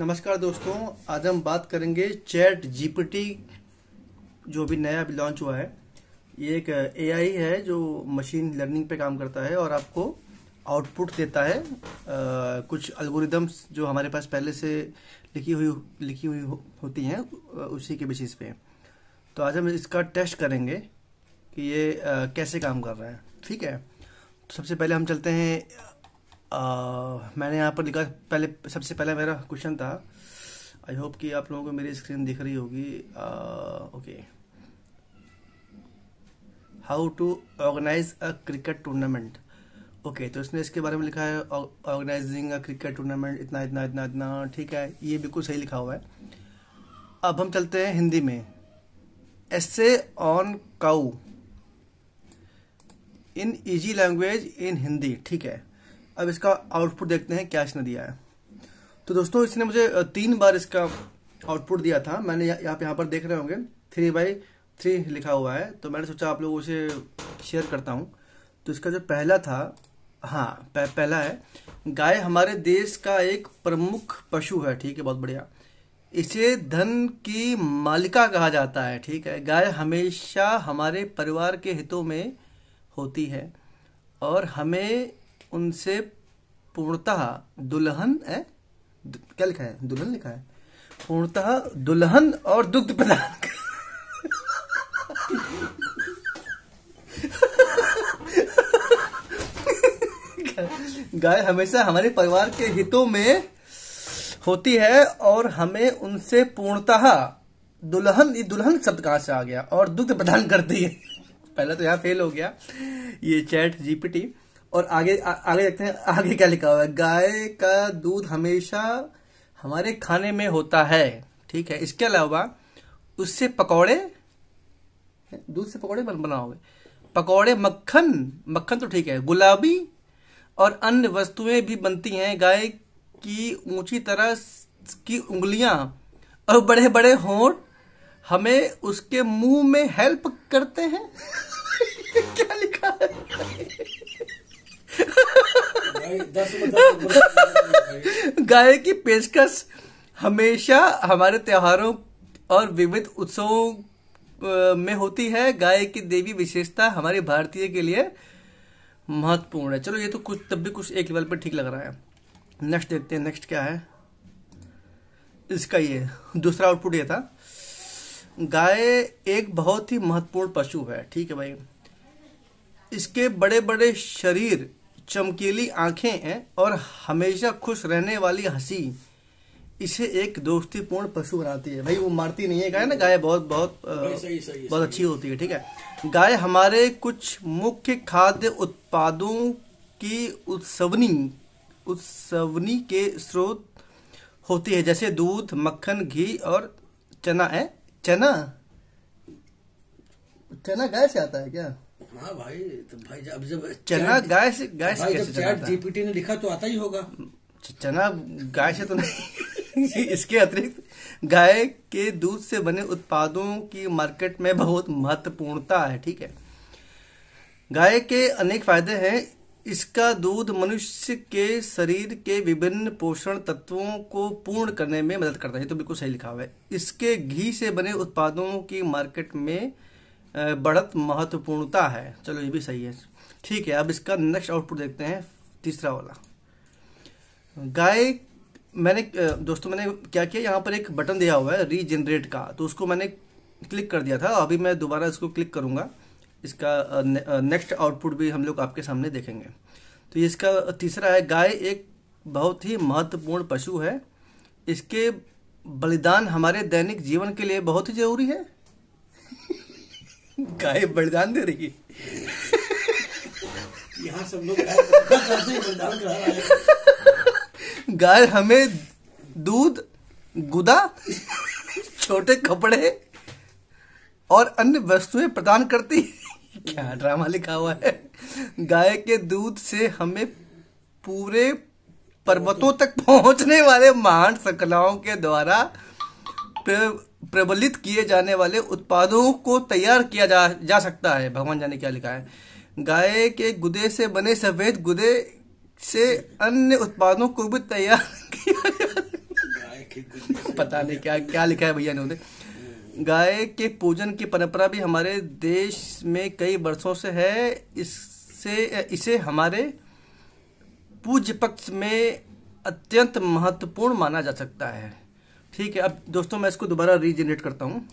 नमस्कार दोस्तों आज हम बात करेंगे चैट जीपीटी जो भी नया अभी लॉन्च हुआ है ये एक एआई है जो मशीन लर्निंग पे काम करता है और आपको आउटपुट देता है आ, कुछ अल्गोरिदम्स जो हमारे पास पहले से लिखी हुई लिखी हुई हो, होती हैं उसी के बेसिस पे तो आज हम इसका टेस्ट करेंगे कि ये आ, कैसे काम कर रहा है ठीक है तो सबसे पहले हम चलते हैं मैंने यहाँ पर लिखा पहले सबसे पहला मेरा क्वेश्चन था आई होप कि आप लोगों को मेरी स्क्रीन दिख रही होगी okay how to organise a cricket tournament okay तो इसने इसके बारे में लिखा है ऑर्गेनाइजिंग अ क्रिकेट टूर्नामेंट इतना इतना इतना इतना ठीक है ये बिल्कुल सही लिखा हुआ है अब हम चलते हैं हिंदी में essay on cow in easy language in Hindi ठीक है अब इसका आउटपुट देखते हैं कैश ने दिया है तो दोस्तों इसने मुझे तीन बार इसका आउटपुट दिया था मैंने या, आप यहाँ पर देख रहे होंगे थ्री बाई थ्री लिखा हुआ है तो मैंने सोचा आप लोगों से शेयर करता हूँ तो इसका जो पहला था हाँ पह, पहला है गाय हमारे देश का एक प्रमुख पशु है ठीक है बहुत बढ़िया इसे धन की मालिका कहा जाता है ठीक है गाय हमेशा हमारे परिवार के हितों में होती है और हमें उनसे पूर्णतः दुल्हन है क्या लिखा है दुल्हन लिखा है पूर्णतः दुल्हन और दुग्ध पदार्थ गाय हमेशा हमारे परिवार के हितों में होती है और हमें उनसे पूर्णतः दुल्हन ये दुल्हन शब्द कहां से आ गया और दुग्ध प्रदान करती है पहले तो यहाँ फेल हो गया ये चैट जीपीटी और आगे आ, आगे देखते हैं आगे क्या लिखा हुआ है गाय का दूध हमेशा हमारे खाने में होता है ठीक है इसके अलावा उससे पकौड़े दूध से पकौड़े बन बनाओगे पकौड़े मक्खन मक्खन तो ठीक है गुलाबी और अन्य वस्तुएं भी बनती हैं गाय की ऊंची तरह की उंगलियां और बड़े बड़े होंठ हमें उसके मुंह में हेल्प करते हैं क्या लिखा है गाय की पेशकश हमेशा हमारे त्योहारों और विविध उत्सवों में होती है गाय की देवी विशेषता हमारे भारतीय के लिए महत्वपूर्ण है चलो ये तो कुछ तब भी कुछ एक लेवल पर ठीक लग रहा है नेक्स्ट देखते हैं नेक्स्ट क्या है इसका ये दूसरा आउटपुट ये था गाय एक बहुत ही महत्वपूर्ण पशु है ठीक है भाई इसके बड़े बड़े शरीर चमकीली आंखें हैं और हमेशा खुश रहने वाली हंसी इसे एक दोस्तीपूर्ण पशु बनाती है भाई वो मारती नहीं है गाय ना गाय बहुत बहुत बहुत अच्छी होती है ठीक है गाय हमारे कुछ मुख्य खाद्य उत्पादों की उत्सवनी उत्सवनी के स्रोत होती है जैसे दूध मक्खन घी और चना है चना चना गाय से आता है क्या हाँ भाई तो भाई जब चना गाय से गाय से कैसे चैट जीपीटी ने लिखा तो आता ही होगा चना गाय से तो नहीं इसके अतिरिक्त गाय के दूध से बने उत्पादों की मार्केट में बहुत महत्वपूर्णता है ठीक है गाय के अनेक फायदे हैं इसका दूध मनुष्य के शरीर के विभिन्न पोषण तत्वों को पूर्ण करने में मदद करता है तो बिल्कुल सही लिखा हुआ है इसके घी से बने उत्पादों की मार्केट में बढ़त महत्वपूर्णता है चलो ये भी सही है ठीक है अब इसका नेक्स्ट आउटपुट देखते हैं तीसरा वाला गाय मैंने दोस्तों मैंने क्या किया यहाँ पर एक बटन दिया हुआ है रीजनरेट का तो उसको मैंने क्लिक कर दिया था अभी मैं दोबारा इसको क्लिक करूँगा इसका नेक्स्ट आउटपुट भी हम लोग आपके सामने देखेंगे तो इसका तीसरा है गाय एक बहुत ही महत्वपूर्ण पशु है इसके बलिदान हमारे दैनिक जीवन के लिए बहुत ही ज़रूरी है गाय बलिदान दे रही है यहाँ सब लोग बलिदान करा गाय हमें दूध गुदा छोटे कपड़े और अन्य वस्तुएं प्रदान करती क्या ड्रामा लिखा हुआ है गाय के दूध से हमें पूरे पर्वतों तक पहुंचने वाले महान सकलाओं के द्वारा प्रबलित किए जाने वाले उत्पादों को तैयार किया जा जा सकता है भगवान जाने क्या लिखा है गाय के गुदे से बने सफेद गुदे से अन्य उत्पादों को भी तैयार किया पता नहीं क्या क्या लिखा है भैया ने उन्हें गाय के पूजन की परंपरा भी हमारे देश में कई वर्षों से है इससे इसे हमारे पूज्य पक्ष में अत्यंत महत्वपूर्ण माना जा सकता है ठीक है अब दोस्तों मैं इसको दोबारा रीजनरेट करता हूँ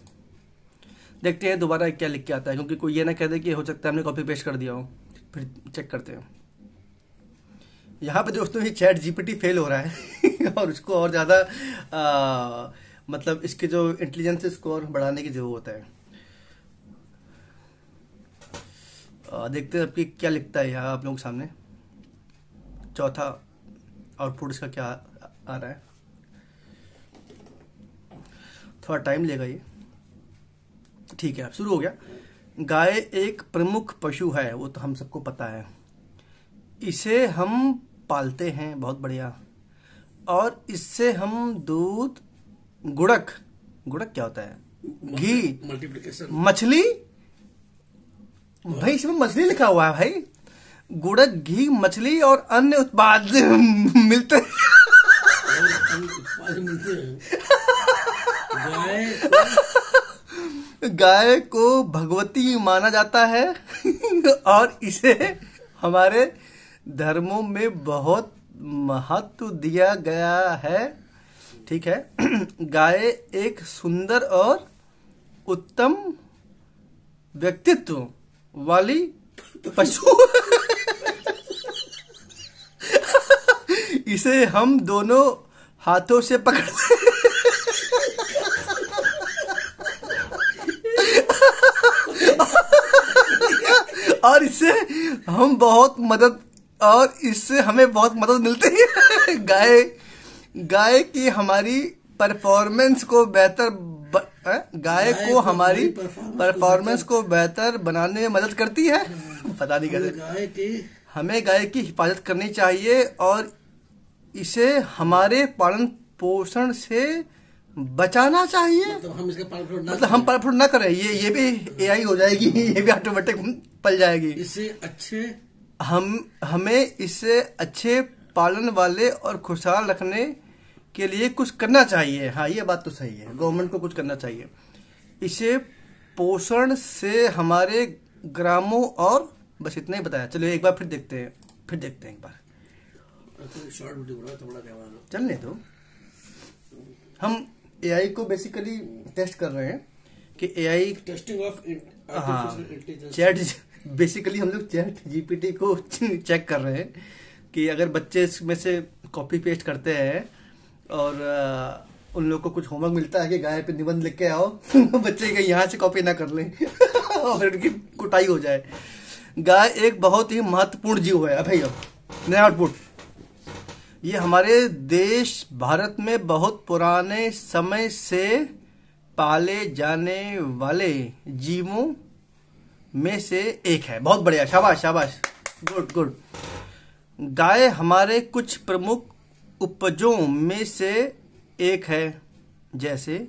देखते हैं दोबारा क्या लिख के आता है क्योंकि कोई ये ना कह दे कि हो सकता है हमने कॉपी पेस्ट कर दिया हो फिर चेक करते हैं यहाँ पे दोस्तों ये चैट जीपीटी फेल हो रहा है और उसको और ज़्यादा मतलब इसके जो इंटेलिजेंस स्कोर बढ़ाने की जरूरत है आ, देखते हैं आपके क्या लिखता है यहाँ आप लोगों के सामने चौथा आउटपुट इसका क्या आ रहा है थोड़ा टाइम लेगा ये ठीक है शुरू हो गया गाय एक प्रमुख पशु है वो तो हम सबको पता है इसे हम पालते हैं बहुत बढ़िया और इससे हम दूध गुड़क गुड़क क्या होता है घी मल्टीप्लीकेशन मछली भाई इसमें मछली लिखा हुआ है भाई गुड़क घी मछली और अन्य उत्पाद मिलते हैं गाय को भगवती माना जाता है और इसे हमारे धर्मों में बहुत महत्व दिया गया है ठीक है गाय एक सुंदर और उत्तम व्यक्तित्व वाली पशु इसे हम दोनों हाथों से पकड़ते हम बहुत मदद और इससे हमें बहुत मदद मिलती है गाय गाय की हमारी परफॉर्मेंस को बेहतर ब, गाय को हमारी परफॉर्मेंस को बेहतर बनाने में मदद करती है हाँ। पता नहीं कैसे गाय हमें गाय की हिफाजत करनी चाहिए और इसे हमारे पालन पोषण से बचाना चाहिए तो हम इसका ना मतलब हम पार्ट ना करें ये ये भी एआई हो जाएगी ये भी ऑटोमेटिक पल जाएगी इससे अच्छे हम हमें इससे अच्छे पालन वाले और खुशहाल रखने के लिए कुछ करना चाहिए हाँ ये बात तो सही है गवर्नमेंट को कुछ करना चाहिए इसे पोषण से हमारे ग्रामों और बस इतना ही बताया चलो एक बार फिर देखते हैं फिर देखते हैं एक बार तो शॉर्ट वीडियो चलने दो हम ए आई को बेसिकली टेस्ट कर रहे हैं कि आई टेस्टिंग ऑफ हाँ चैट बेसिकली हम लोग चैट जीपीटी को चेक कर रहे हैं कि अगर बच्चे इसमें से कॉपी पेस्ट करते हैं और उन लोग को कुछ होमवर्क मिलता है कि गाय पे निबंध लिख के आओ बच्चे के यहाँ से कॉपी ना कर लें और उनकी कुटाई हो जाए गाय एक बहुत ही महत्वपूर्ण जीव है भैया नया आउटपुट ये हमारे देश भारत में बहुत पुराने समय से पाले जाने वाले जीवों में से एक है बहुत बढ़िया शाबाश शाबाश गुड गुड गाय हमारे कुछ प्रमुख उपजों में से एक है जैसे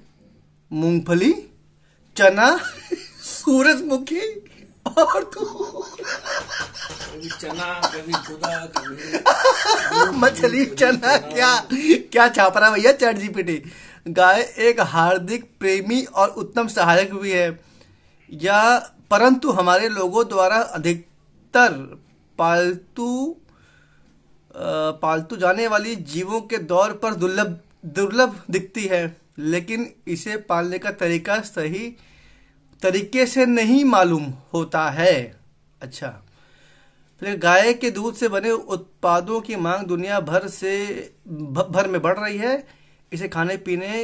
मूंगफली चना सूरजमुखी और तू कभी चना कभी खुदा कभी मछली चना क्या क्या छाप रहा भैया चैट जीपीटी गाय एक हार्दिक प्रेमी और उत्तम सहायक भी है या परंतु हमारे लोगों द्वारा अधिकतर पालतू पालतू जाने वाली जीवों के दौर पर दुर्लभ दुर्लभ दिखती है लेकिन इसे पालने का तरीका सही तरीके से नहीं मालूम होता है अच्छा फिर गाय के दूध से बने उत्पादों की मांग दुनिया भर से भर में बढ़ रही है इसे खाने पीने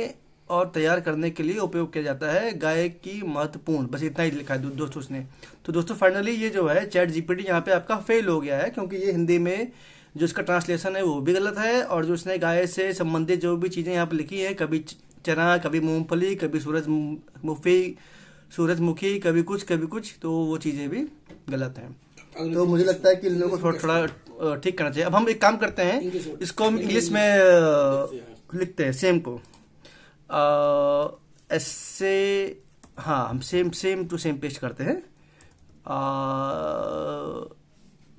और तैयार करने के लिए उपयोग किया जाता है गाय की महत्वपूर्ण बस इतना ही लिखा है दोस्तों उसने तो दोस्तों फाइनली ये जो है चैट जीपीटी यहाँ पे आपका फेल हो गया है क्योंकि ये हिंदी में जो इसका ट्रांसलेशन है वो भी गलत है और जो उसने गाय से संबंधित जो भी चीज़ें यहाँ पर लिखी हैं कभी चना कभी मूंगफली कभी सूरज मुफी सूरजमुखी कभी कुछ कभी कुछ तो वो चीज़ें भी गलत हैं तो मुझे लगता है कि इन लोगों को थोड़ा थोड़ा ठीक करना चाहिए अब हम एक काम करते हैं इसको हम इंग्लिश में लिखते हैं सेम को ऐसे हाँ हम same same to same paste करते हैं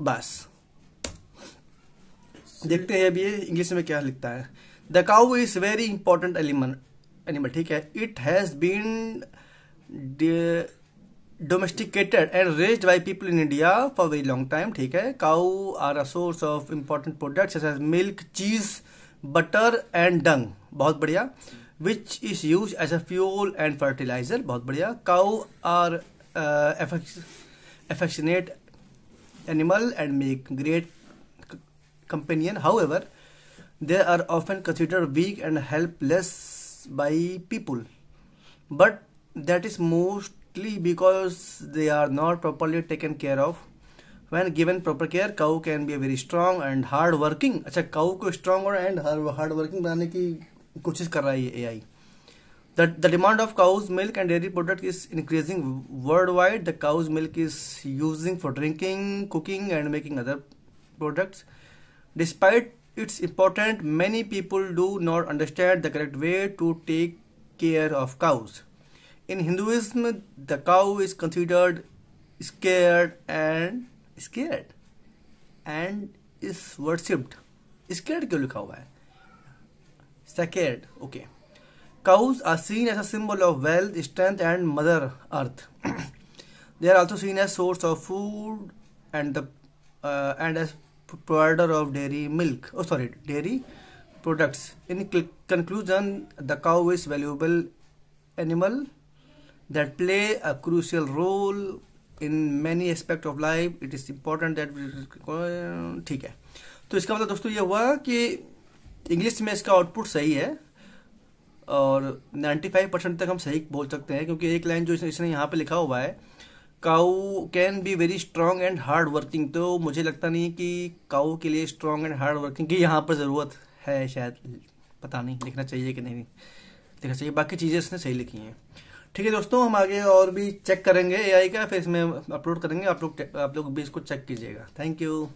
बस देखते हैं अब ये इंग्लिश में क्या लिखता है the cow is very important element animal ठीक है it has been domesticated and raised by people in India for very long time ठीक है cow are a source of important products as milk cheese butter and dung बहुत बढ़िया which is use as a fuel and fertiliser बहुत बढ़िया cow are affectionate animal and make great however they are often consider weak and helpless by people but that is mostly because they are not properly taken care of when given proper care cow can be very strong and hard working अच्छा cow को stronger and hard working बनाने की कोशिश कर रहा है ये AI The, the demand of cow's milk and dairy product is increasing worldwide. The cow's milk is using for drinking, cooking and making other products. Despite its importance, many people do not understand the correct way to take care of cows. In Hinduism, the cow is considered scared and scared and is worshipped. Scared क्यों लिखा हुआ है? Scared, okay. Cows are seen as a symbol of wealth, strength, and Mother Earth. they are also seen as source of food and the uh, and as provider of dairy milk. Oh, sorry, dairy products. In conclusion, the cow is valuable animal that play a crucial role in many aspect of life it is important that ठीक है तो इसका मतलब दोस्तों ये हुआ कि English में इसका आउटपुट सही है और 95 परसेंट तक हम सही बोल सकते हैं क्योंकि एक लाइन जो इसने यहाँ पे लिखा हुआ है cow can be very strong and hard working तो मुझे लगता नहीं कि काऊ के लिए स्ट्रांग एंड हार्ड वर्किंग की यहाँ पर ज़रूरत है शायद पता नहीं लिखना चाहिए कि नहीं लिखना चाहिए बाकी चीज़ें इसने सही लिखी हैं ठीक है दोस्तों हम आगे और भी चेक करेंगे एआई का फिर इसमें अपलोड करेंगे आप लोग आप लोग भी इसको चेक कीजिएगा थैंक यू